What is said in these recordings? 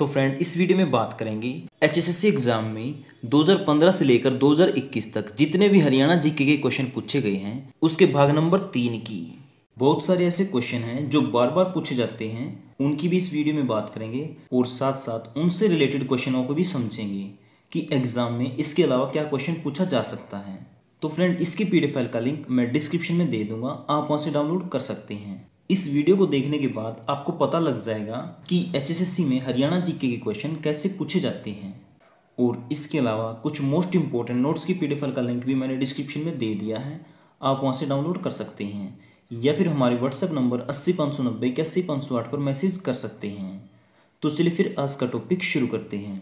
तो फ्रेंड इस वीडियो में बात करेंगे एचएसएससी एग्ज़ाम में 2015 से लेकर 2021 तक जितने भी हरियाणा जीके के क्वेश्चन पूछे गए हैं उसके भाग नंबर तीन की बहुत सारे ऐसे क्वेश्चन हैं जो बार बार पूछे जाते हैं उनकी भी इस वीडियो में बात करेंगे और साथ साथ उनसे रिलेटेड क्वेश्चनों को भी समझेंगे कि एग्ज़ाम में इसके अलावा क्या क्वेश्चन पूछा जा सकता है तो फ्रेंड इसकी पी फाइल का लिंक मैं डिस्क्रिप्शन में दे दूंगा आप वहाँ से डाउनलोड कर सकते हैं इस वीडियो को देखने के बाद आपको पता लग जाएगा कि एचएसएससी में हरियाणा जीके के क्वेश्चन कैसे पूछे जाते हैं और इसके अलावा कुछ मोस्ट इंपॉर्टेंट नोट्स की पी का लिंक भी मैंने डिस्क्रिप्शन में दे दिया है आप वहाँ से डाउनलोड कर सकते हैं या फिर हमारे व्हाट्सएप नंबर अस्सी पाँच सौ नब्बे पाँच सौ आठ पर मैसेज कर सकते हैं तो चलिए फिर आज का टॉपिक शुरू करते हैं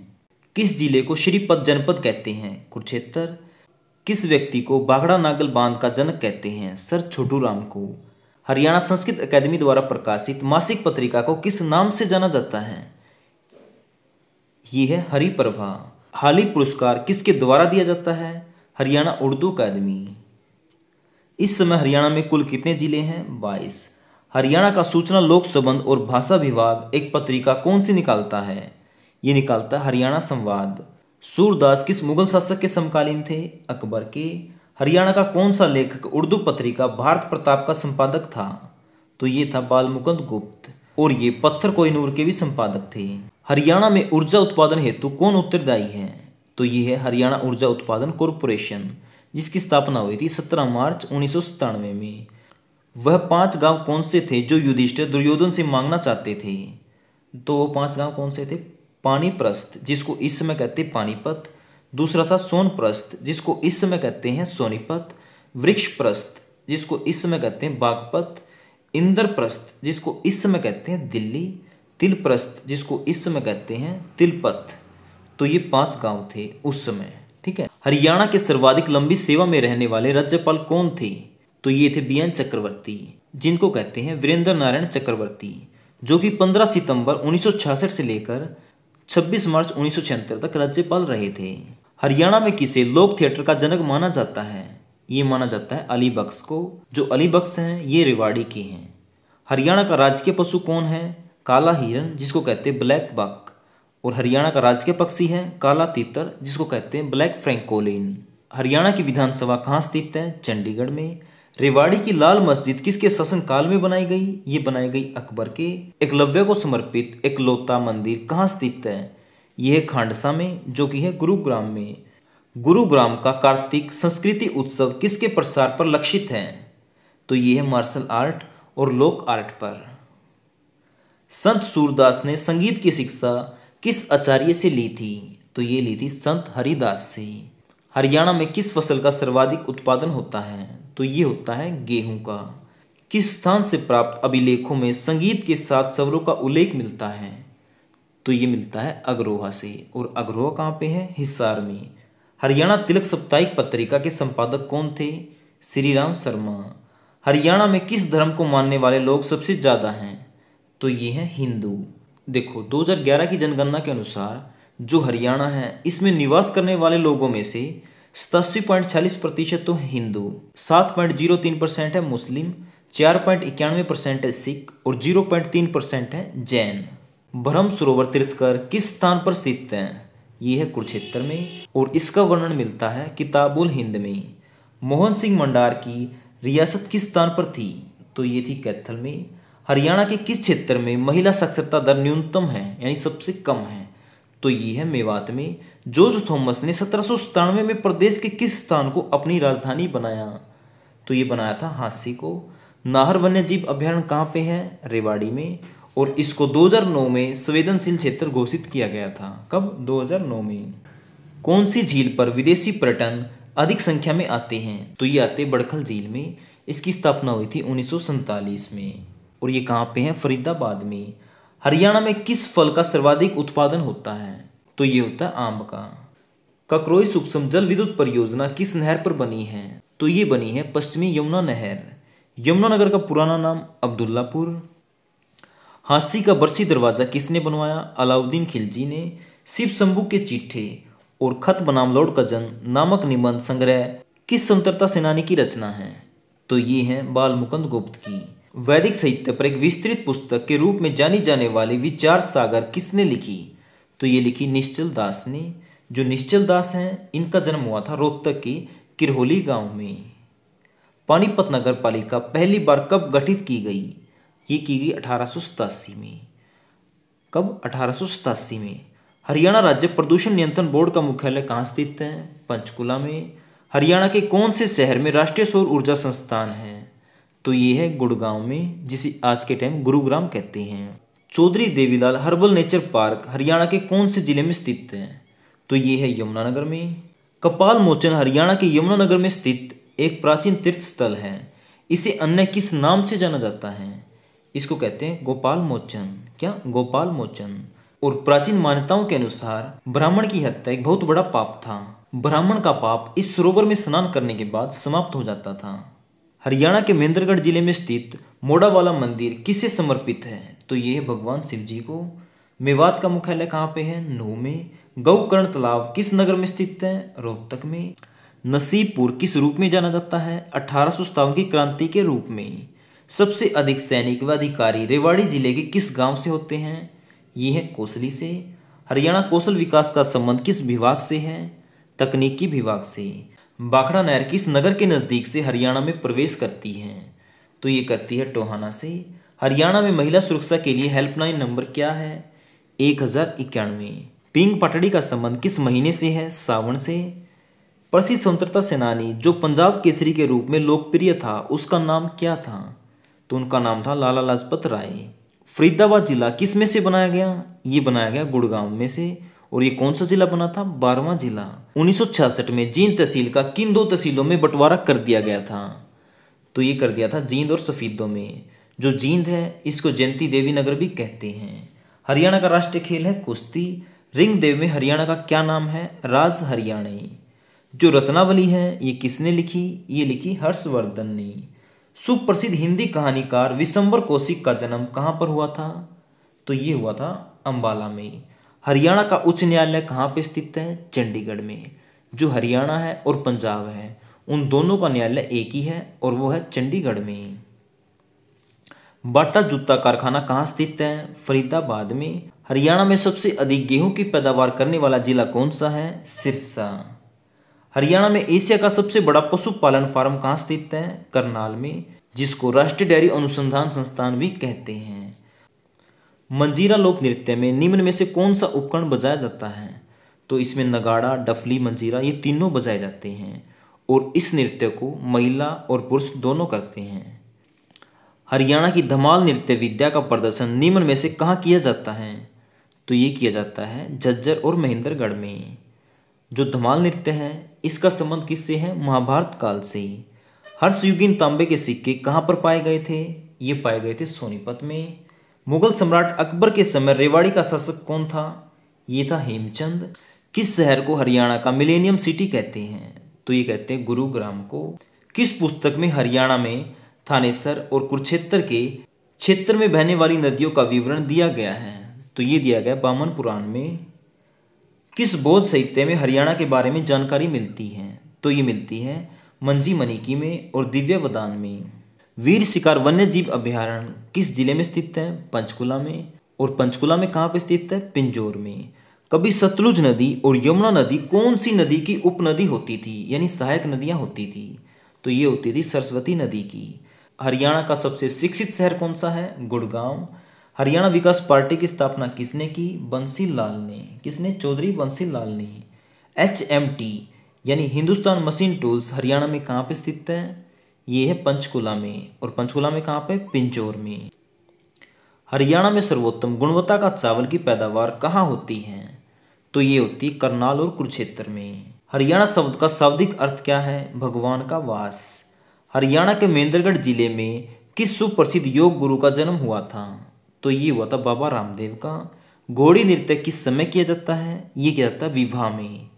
किस जिले को श्रीपद जनपद कहते हैं कुरुक्षेत्र किस व्यक्ति को बागड़ा नागल बांध का जनक कहते हैं सर छोटू राम को हरियाणा संस्कृत अकादमी द्वारा प्रकाशित मासिक पत्रिका को किस नाम से जाना जाता है ये है प्रभा हाल ही पुरस्कार किसके द्वारा दिया जाता है हरियाणा उर्दू अकादमी इस समय हरियाणा में कुल कितने जिले हैं बाईस हरियाणा का सूचना लोक संबंध और भाषा विभाग एक पत्रिका कौन सी निकालता है ये निकालता हरियाणा संवाद सूरदास किस मुगल शासक के समकालीन थे अकबर के हरियाणा का कौन सा लेखक उर्दू पत्रिका भारत प्रताप का संपादक था तो ये था बाल मुकुंद गुप्त और ये पत्थर कोहिनूर के भी संपादक थे हरियाणा में ऊर्जा उत्पादन हेतु कौन उत्तरदायी है तो ये है हरियाणा ऊर्जा उत्पादन कॉरपोरेशन जिसकी स्थापना हुई थी सत्रह मार्च उन्नीस में वह पांच गांव कौन से थे जो युधिष्ठिर दुर्योधन से मांगना चाहते थे तो वो पांच गांव कौन से थे पानीप्रस्थ जिसको इस समय कहते पानीपत दूसरा था सोनप्रस्थ जिसको इस समय कहते हैं सोनीपत वृक्षप्रस्थ जिसको इस समय कहते हैं बागपत इंद्रप्रस्थ जिसको इस समय कहते हैं दिल्ली तिलप्रस्थ जिसको इस समय कहते हैं तिलपत तो ये पांच गांव थे उस समय ठीक है हरियाणा के सर्वाधिक लंबी सेवा में रहने वाले राज्यपाल कौन थे तो ये थे बी एन चक्रवर्ती जिनको कहते हैं वीरेंद्र नारायण चक्रवर्ती जो कि 15 सितंबर 1966 से लेकर 26 मार्च उन्नीस तक राज्यपाल रहे थे हरियाणा में किसे लोक थिएटर का जनक माना जाता है ये माना जाता है अली बक्स को जो अली बक्स हैं ये रेवाड़ी के हैं हरियाणा का राजकीय पशु कौन है काला हिरन जिसको कहते हैं ब्लैक बक और हरियाणा का राजकीय पक्षी है काला तीतर जिसको कहते हैं ब्लैक फ्रैंकोलिन हरियाणा की विधानसभा कहाँ स्थित है चंडीगढ़ में रेवाड़ी की लाल मस्जिद किसके शासनकाल में बनाई गई ये बनाई गई अकबर के एकलव्य को समर्पित एकलौता मंदिर कहाँ स्थित है यह खांडसा में जो कि है गुरुग्राम में गुरुग्राम का कार्तिक संस्कृति उत्सव किसके प्रसार पर लक्षित है तो ये है मार्शल आर्ट और लोक आर्ट पर संत सूरदास ने संगीत की शिक्षा किस आचार्य से ली थी तो ये ली थी संत हरिदास से हरियाणा में किस फसल का सर्वाधिक उत्पादन होता है तो ये होता है गेहूं का किस स्थान से प्राप्त अभिलेखों में संगीत के साथ सवरों का उल्लेख मिलता है तो ये मिलता है अग्रोहा से और अग्रोहा कहाँ पे है हिसार में हरियाणा तिलक साप्ताहिक पत्रिका के संपादक कौन थे श्री राम शर्मा हरियाणा में किस धर्म को मानने वाले लोग सबसे ज़्यादा हैं तो ये हैं हिंदू देखो 2011 की जनगणना के अनुसार जो हरियाणा है इसमें निवास करने वाले लोगों में से सतासी पॉइंट छियालीस प्रतिशत तो हिंदू सात पॉइंट जीरो तीन परसेंट है मुस्लिम चार पॉइंट इक्यानवे परसेंट है सिख और जीरो पॉइंट तीन परसेंट है जैन ब्रह्म सरोवर तीर्थकर किस स्थान पर स्थित है ये है कुरुक्षेत्र में और इसका वर्णन मिलता है किताबुल हिंद में मोहन सिंह मंडार की रियासत किस स्थान पर थी तो ये थी कैथल में हरियाणा के किस क्षेत्र में महिला साक्षरता दर न्यूनतम है यानी सबसे कम है तो ये है मेवात में जॉर्ज थॉमस ने सत्रह में प्रदेश के किस स्थान को अपनी राजधानी बनाया तो ये बनाया था हाँसी को नाहर वन्य जीव अभ्यारण्य कहाँ पे है रेवाड़ी में और इसको 2009 में संवेदनशील क्षेत्र घोषित किया गया था कब 2009 में कौन सी झील पर विदेशी पर्यटन अधिक संख्या में आते हैं तो ये आते बड़खल झील में इसकी स्थापना हुई थी उन्नीस में और ये कहाँ पे है फरीदाबाद में हरियाणा में किस फल का सर्वाधिक उत्पादन होता है तो ये होता है आम का ककरोई सूक्ष्म जल विद्युत परियोजना किस नहर पर बनी है तो ये बनी है पश्चिमी यमुना नहर यमुनानगर का पुराना नाम अब्दुल्लापुर हांसी का बरसी दरवाज़ा किसने बनवाया अलाउद्दीन खिलजी ने शिव शंभु के चिट्ठे और खत बनाम लौड़ का जन नामक निबंध संग्रह किस स्वतंत्रता सेनानी की रचना है तो ये है बाल मुकुंद गुप्त की वैदिक साहित्य पर एक विस्तृत पुस्तक के रूप में जानी जाने वाली विचार सागर किसने लिखी तो ये लिखी निश्चल दास ने जो निश्चल दास हैं इनका जन्म हुआ था रोहतक के किरहोली गांव में पानीपत नगर पालिका पहली बार कब गठित की गई ये की गई अठारह में कब अठारह में हरियाणा राज्य प्रदूषण नियंत्रण बोर्ड का मुख्यालय कहाँ स्थित है पंचकुला में हरियाणा के कौन से शहर में राष्ट्रीय सौर ऊर्जा संस्थान है तो ये है गुड़गांव में जिसे आज के टाइम गुरुग्राम कहते हैं Chaudhary Devilal herbal nature park Haryana के कौन से जिले में स्थित है तो ये है यमुनानगर में कपाल मोचन हरियाणा के यमुनानगर में स्थित एक प्राचीन तीर्थ स्थल है इसे अन्य किस नाम से जाना जाता है इसको कहते हैं गोपाल मोचन क्या गोपाल मोचन और प्राचीन मान्यताओं के अनुसार ब्राह्मण की हत्या एक बहुत बड़ा पाप था ब्राह्मण का पाप इस सरोवर में स्नान करने के बाद समाप्त हो जाता था हरियाणा के महेंद्रगढ़ जिले में स्थित मोड़ावाला मंदिर किसे समर्पित है तो ये भगवान शिव जी को मेवात का मुख्यालय कहाँ पे है नो में गौकर्ण तालाब किस नगर में स्थित है रोहतक में नसीबपुर किस रूप में जाना जाता है अठारह की क्रांति के रूप में सबसे अधिक सैनिक व अधिकारी रेवाड़ी जिले के किस गांव से होते हैं ये है कोसली से हरियाणा कौशल विकास का संबंध किस विभाग से है तकनीकी विभाग से बाखड़ा नहर किस नगर के नज़दीक से हरियाणा में प्रवेश करती है तो ये करती है टोहाना से हरियाणा में महिला सुरक्षा के लिए हेल्पलाइन नंबर क्या है एक हज़ार इक्यानवे पिंग पटड़ी का संबंध किस महीने से है सावन से प्रसिद्ध स्वतंत्रता सेनानी जो पंजाब केसरी के रूप में लोकप्रिय था उसका नाम क्या था तो उनका नाम था लाला लाजपत राय फरीदाबाद जिला किस में से बनाया गया ये बनाया गया गुड़गांव में से और ये कौन सा जिला बना था बारवा जिला 1966 में जींद तहसील का किन दो तहसीलों में बंटवारा कर दिया गया था तो ये कर दिया था जींद और सफ़ीदों में जो जींद है इसको जयंती देवी नगर भी कहते हैं हरियाणा का राष्ट्रीय खेल है कुश्ती रिंग देव में हरियाणा का क्या नाम है राज हरियाणी जो रत्नावली है ये किसने लिखी ये लिखी हर्षवर्धन ने सुप्रसिद्ध हिंदी कहानीकार विशंबर कौशिक का जन्म कहाँ पर हुआ था तो ये हुआ था अम्बाला में हरियाणा का उच्च न्यायालय कहाँ पे स्थित है चंडीगढ़ में जो हरियाणा है और पंजाब है उन दोनों का न्यायालय एक ही है और वो है चंडीगढ़ में बाटा जूता कारखाना कहाँ स्थित है फरीदाबाद में हरियाणा में सबसे अधिक गेहूं की पैदावार करने वाला जिला कौन सा है सिरसा हरियाणा में एशिया का सबसे बड़ा पशुपालन फार्म कहाँ स्थित है करनाल में जिसको राष्ट्रीय डेयरी अनुसंधान संस्थान भी कहते हैं मंजीरा लोक नृत्य में निम्न में से कौन सा उपकरण बजाया जाता है तो इसमें नगाड़ा डफली मंजीरा ये तीनों बजाए जाते हैं और इस नृत्य को महिला और पुरुष दोनों करते हैं हरियाणा की धमाल नृत्य विद्या का प्रदर्शन निम्न में से कहाँ किया जाता है तो ये किया जाता है झज्जर और महेंद्रगढ़ में जो धमाल नृत्य है इसका संबंध किससे है महाभारत काल से हर्षयुगीन तांबे के सिक्के कहाँ पर पाए गए थे ये पाए गए थे सोनीपत में मुगल सम्राट अकबर के समय रेवाड़ी का शासक कौन था ये था हेमचंद किस शहर को हरियाणा का मिलेनियम सिटी कहते हैं तो ये कहते हैं गुरुग्राम को किस पुस्तक में हरियाणा में थानेसर और कुरुक्षेत्र के क्षेत्र में बहने वाली नदियों का विवरण दिया गया है तो ये दिया गया बामन पुराण में किस बौद्ध साहित्य में हरियाणा के बारे में जानकारी मिलती है तो ये मिलती है मंजी मनिकी में और वदान में वीर शिकार वन्य जीव अभ्यारण किस जिले में स्थित है पंचकुला में और पंचकुला में कहाँ पर स्थित है पिंजोर में कभी सतलुज नदी और यमुना नदी कौन सी नदी की उपनदी होती थी यानी सहायक नदियाँ होती थी तो ये होती थी सरस्वती नदी की हरियाणा का सबसे शिक्षित शहर कौन सा है गुड़गांव हरियाणा विकास पार्टी की स्थापना किसने की बंसी लाल ने किसने चौधरी बंसी लाल ने एच एम टी यानी हिंदुस्तान मशीन टूल्स हरियाणा में कहाँ पर स्थित है ये है पंचकुला में और पंचकुला में कहाँ पे पिंजोर में हरियाणा में सर्वोत्तम गुणवत्ता का चावल की पैदावार कहाँ होती है तो ये होती है करनाल और कुरुक्षेत्र में हरियाणा शब्द का शाब्दिक अर्थ क्या है भगवान का वास हरियाणा के महेंद्रगढ़ जिले में किस सुप्रसिद्ध योग गुरु का जन्म हुआ था तो ये हुआ था बाबा रामदेव का घोड़ी नृत्य किस समय किया जाता है ये किया जाता है विवाह में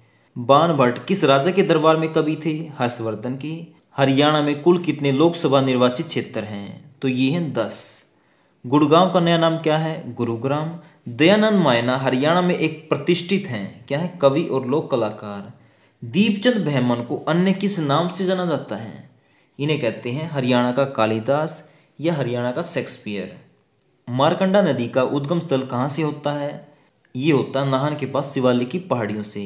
बाण भट्ट किस राजा के दरबार में कवि थे हर्षवर्धन के हरियाणा में कुल कितने लोकसभा निर्वाचित क्षेत्र हैं तो ये हैं दस गुड़गांव का नया नाम क्या है गुरुग्राम दयानंद मायना हरियाणा में एक प्रतिष्ठित हैं क्या है कवि और लोक कलाकार दीपचंद बहमन को अन्य किस नाम से जाना जाता है इन्हें कहते हैं हरियाणा का कालिदास या हरियाणा का शेक्सपियर मारकंडा नदी का उद्गम स्थल कहाँ से होता है ये होता है नाहन के पास शिवालिक की पहाड़ियों से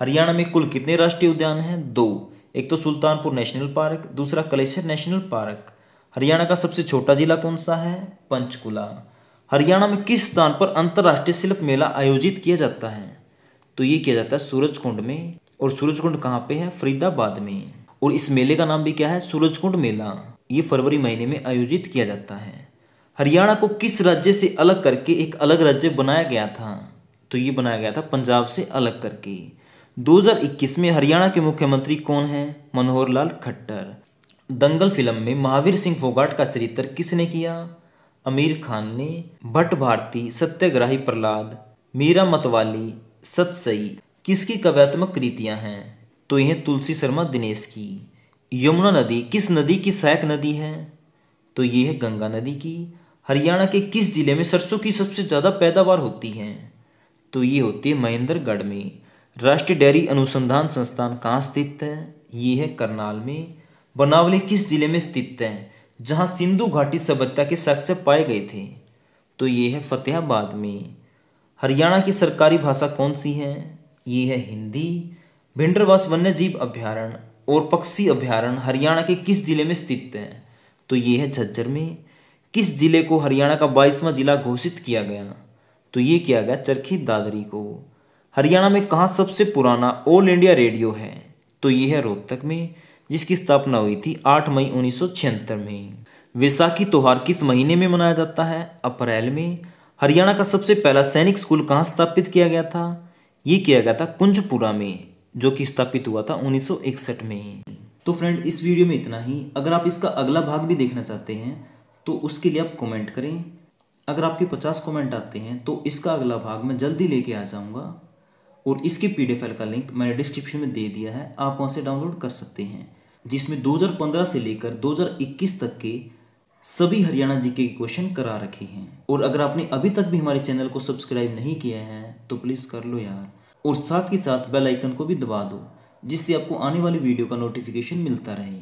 हरियाणा में कुल कितने राष्ट्रीय उद्यान हैं दो एक तो सुल्तानपुर नेशनल पार्क दूसरा कलेश्वर नेशनल पार्क हरियाणा का सबसे छोटा जिला कौन सा है पंचकुला हरियाणा में किस स्थान पर अंतर्राष्ट्रीय शिल्प मेला आयोजित किया जाता है तो ये किया जाता है सूरजकुंड में और सूरजकुंड कहाँ पे है फरीदाबाद में और इस मेले का नाम भी क्या है सूरजकुंड मेला ये फरवरी महीने में आयोजित किया जाता है हरियाणा को किस राज्य से अलग करके एक अलग राज्य बनाया गया था तो ये बनाया गया था पंजाब से अलग करके 2021 में हरियाणा के मुख्यमंत्री कौन हैं मनोहर लाल खट्टर दंगल फिल्म में महावीर सिंह फोगाट का चरित्र किसने किया अमीर खान ने भट्ट भारती सत्यग्राही प्रहलाद मीरा मतवाली सतसई किसकी कव्यात्मक कृतियां हैं तो यह तुलसी शर्मा दिनेश की यमुना नदी किस नदी की सहायक नदी है तो ये है गंगा नदी की हरियाणा के किस जिले में सरसों की सबसे ज़्यादा पैदावार होती है तो ये होती है महेंद्रगढ़ में राष्ट्रीय डेयरी अनुसंधान संस्थान कहाँ स्थित है ये है करनाल में बनावली किस जिले में स्थित है जहाँ सिंधु घाटी सभ्यता के साक्ष्य पाए गए थे तो ये है फतेहाबाद में हरियाणा की सरकारी भाषा कौन सी है ये है हिंदी भिंडरवास वन्य जीव अभ्यारण्य और पक्षी अभ्यारण हरियाणा के किस जिले में स्थित है तो ये है झज्जर में किस जिले को हरियाणा का बाईसवां जिला घोषित किया गया तो ये किया गया चरखी दादरी को हरियाणा में कहाँ सबसे पुराना ऑल इंडिया रेडियो है तो ये है रोहतक में जिसकी स्थापना हुई थी 8 मई उन्नीस में वैसाखी त्यौहार किस महीने में मनाया जाता है अप्रैल में हरियाणा का सबसे पहला सैनिक स्कूल कहाँ स्थापित किया गया था ये किया गया था कुंजपुरा में जो कि स्थापित हुआ था उन्नीस में तो फ्रेंड इस वीडियो में इतना ही अगर आप इसका अगला भाग भी देखना चाहते हैं तो उसके लिए आप कमेंट करें अगर आपके 50 कमेंट आते हैं तो इसका अगला भाग मैं जल्दी लेके आ जाऊँगा और इसके पी का लिंक मैंने डिस्क्रिप्शन में दे दिया है आप वहाँ से डाउनलोड कर सकते हैं जिसमें 2015 से लेकर 2021 तक के सभी हरियाणा जीके के क्वेश्चन करा रखे हैं और अगर आपने अभी तक भी हमारे चैनल को सब्सक्राइब नहीं किया है तो प्लीज़ कर लो यार और साथ ही साथ बेल आइकन को भी दबा दो जिससे आपको आने वाली वीडियो का नोटिफिकेशन मिलता रहे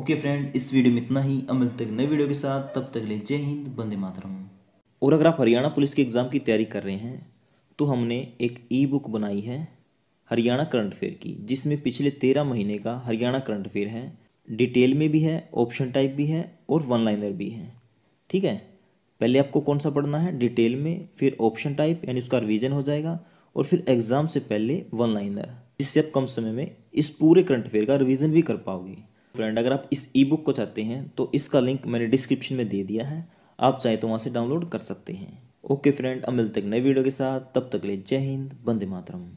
ओके फ्रेंड इस वीडियो में इतना ही अब मिलते नए वीडियो के साथ तब तक ले जय हिंद बंदे मातरम और अगर आप हरियाणा पुलिस के एग्ज़ाम की तैयारी कर रहे हैं तो हमने एक ई बुक बनाई है हरियाणा करंट अफेयर की जिसमें पिछले तेरह महीने का हरियाणा करंट अफेयर है डिटेल में भी है ऑप्शन टाइप भी है और वन लाइनर भी है ठीक है पहले आपको कौन सा पढ़ना है डिटेल में फिर ऑप्शन टाइप यानी उसका रिवीजन हो जाएगा और फिर एग्ज़ाम से पहले वन लाइनर जिससे आप कम समय में इस पूरे करंट अफेयर का रिवीजन भी कर पाओगे फ्रेंड अगर आप इस ई बुक को चाहते हैं तो इसका लिंक मैंने डिस्क्रिप्शन में दे दिया है आप चाहे तो वहाँ से डाउनलोड कर सकते हैं ओके फ्रेंड अब मिलते एक नई वीडियो के साथ तब तक ले जय हिंद बंदे मातरम